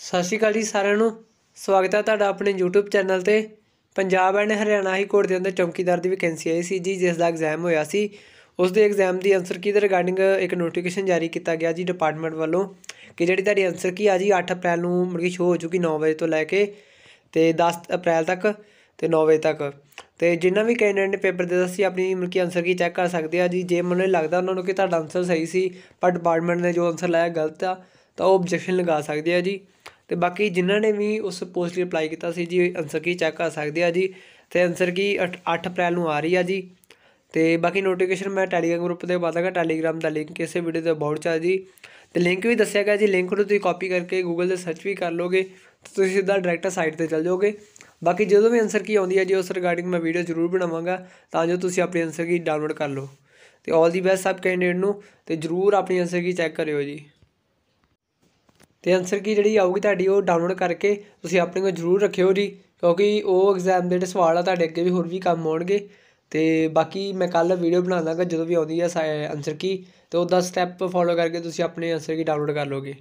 ਸਤਿ ਸ਼੍ਰੀ ਅਕਾਲ ਜੀ ਸਾਰਿਆਂ ਨੂੰ ਸਵਾਗਤ ਹੈ ਤੁਹਾਡਾ ਆਪਣੇ YouTube ਚੈਨਲ ਤੇ Punjab and Haryana high court ਦੇ ਅੰਦਰ ਚੌਂਕੀਦਾਰ ਦੀ ਵੈਕੈਂਸੀ ਆਈ ਸੀ ਜੀ ਜਿਸ ਦਾ ਐਗਜ਼ਾਮ ਹੋਇਆ ਸੀ ਉਸ ਦੇ ਐਗਜ਼ਾਮ ਦੀ ਆਨਸਰ ਕੀ ਦੇ ਰਿਗਾਰਡਿੰਗ ਇੱਕ ਨੋਟੀਫਿਕੇਸ਼ਨ ਜਾਰੀ ਕੀਤਾ ਗਿਆ ਜੀ ਡਿਪਾਰਟਮੈਂਟ ਵੱਲੋਂ ਕਿ ਜਿਹੜੀ ਤੁਹਾਡੀ ਆਨਸਰ ਕੀ ਆ ਜੀ 8 ਅਪ੍ਰੈਲ ਨੂੰ ਮਤਲਬ ਕੇ ਸ਼ੋ ਹੋ ਚੁੱਕੀ 9 ਵਜੇ ਤੋਂ ਲੈ ਕੇ ਤੇ 10 ਅਪ੍ਰੈਲ ਤੱਕ ਤੇ 9 ਵਜੇ ਤੱਕ ਤੇ ਜਿੰਨਾ ਵੀ ਕੈਂਡੀਡੇਟ ਨੇ ਪੇਪਰ ਦਿੱਤਾ ਸੀ ਆਪਣੀ ਮਤਲਬ ਆਨਸਰ ਕੀ ਚੈੱਕ ਕਰ ਸਕਦੇ ਆ ਜੀ ਜੇ ਮੈਨੂੰ ਲੱਗਦਾ ਉਹਨਾਂ ਨੂੰ ਕਿ ਤੁਹਾਡਾ ਆਨਸਰ ਸਹੀ ਸੀ ਪਰ ਡਿਪਾਰਟਮੈਂਟ ਨੇ ਜੋ ਆਨਸਰ ਲਾਇਆ ਗਲਤ ਆ ਤਾਂ ਉਹ ਆਬਜੈਕਸ਼ਨ ਲਗਾ ਸਕਦੇ ਆ ਜੀ ਤੇ ਬਾਕੀ ਜਿਨ੍ਹਾਂ ਨੇ ਵੀ ਉਸ ਪੋਸਟ ਲਈ ਅਪਲਾਈ ਕੀਤਾ ਸੀ ਜੀ ਅਨਸਰ ਕੀ ਚੈੱਕ ਕਰ ਸਕਦੇ ਆ ਜੀ ਤੇ ਅਨਸਰ ਕੀ 8 ਅਪ੍ਰੈਲ ਨੂੰ ਆ ਰਹੀ ਆ ਜੀ ਤੇ ਬਾਕੀ ਨੋਟੀਫਿਕੇਸ਼ਨ ਮੈਂ ਟੈਲੀਗ੍ਰਾਮ ਗਰੁੱਪ ਤੇ ਪਾਦਾਗਾ ਟੈਲੀਗ੍ਰਾਮ ਦਾ ਲਿੰਕ ਇਸੇ ਵੀਡੀਓ ਦੇ ਅਬਾਊਟ ਚ ਆ ਜੀ ਤੇ ਲਿੰਕ ਵੀ ਦੱਸਿਆ ਗਿਆ ਜੀ ਲਿੰਕ ਨੂੰ ਤੁਸੀਂ ਕਾਪੀ ਕਰਕੇ ਗੂਗਲ ਤੇ ਸਰਚ ਵੀ ਕਰ ਲੋਗੇ ਤੇ ਤੁਸੀਂ ਸਿੱਧਾ ਡਾਇਰੈਕਟ ਸਾਈਟ ਤੇ ਚਲ ਜਾਓਗੇ ਬਾਕੀ ਜਦੋਂ ਵੀ ਅਨਸਰ ਕੀ ਆਉਂਦੀ ਹੈ ਜੀ ਉਸ ਰਿਗਾਰਡਿੰਗ ਮੈਂ ਵੀਡੀਓ ਜ਼ਰੂਰ ਬਣਾਵਾਂਗਾ ਤਾਂ ਜੋ ਤੁਸੀਂ ਆਪਣੀ ਅਨਸਰ ਕੀ ਡਾਊਨਲੋਡ ਕਰ ਲਓ ਤੇ ਆਲ ਦੀ ਬੈਸਟ ਸਭ ਕੈਂਡੀਡੇਟ ਨੂੰ ਤੇ ਜ਼ਰੂਰ ਆਪਣੀ ਅਨਸਰ ਕੀ ਚੈੱਕ ਕਰਿਓ ਜੀ ਤੇ ਆਨਸਰ ਕੀ ਜਿਹੜੀ ਆਊਗੀ ਤੁਹਾਡੀ ਉਹ ਡਾਊਨਲੋਡ ਕਰਕੇ ਤੁਸੀਂ ਆਪਣੇ ਕੋਲ ਜ਼ਰੂਰ ਰੱਖਿਓ ਜੀ ਕਿਉਂਕਿ ਉਹ ਐਗਜ਼ਾਮ ਦੇ ਸਵਾਲ ਆ ਤੁਹਾਡੇ ਅੱਗੇ ਵੀ ਹੋਰ ਵੀ ਕੰਮ ਆਉਣਗੇ ਤੇ ਬਾਕੀ ਮੈਂ ਕੱਲ ਵੀਡੀਓ ਬਣਾ ਲਾਂਗਾ ਜਦੋਂ ਵੀ ਆਉਂਦੀ ਹੈ ਆਨਸਰ ਕੀ ਤੇ ਉਹਦਾ ਸਟੈਪ ਫੋਲੋ ਕਰਕੇ ਤੁਸੀਂ ਆਪਣੇ ਆਨਸਰ ਕੀ ਡਾਊਨਲੋਡ ਕਰ ਲੋਗੇ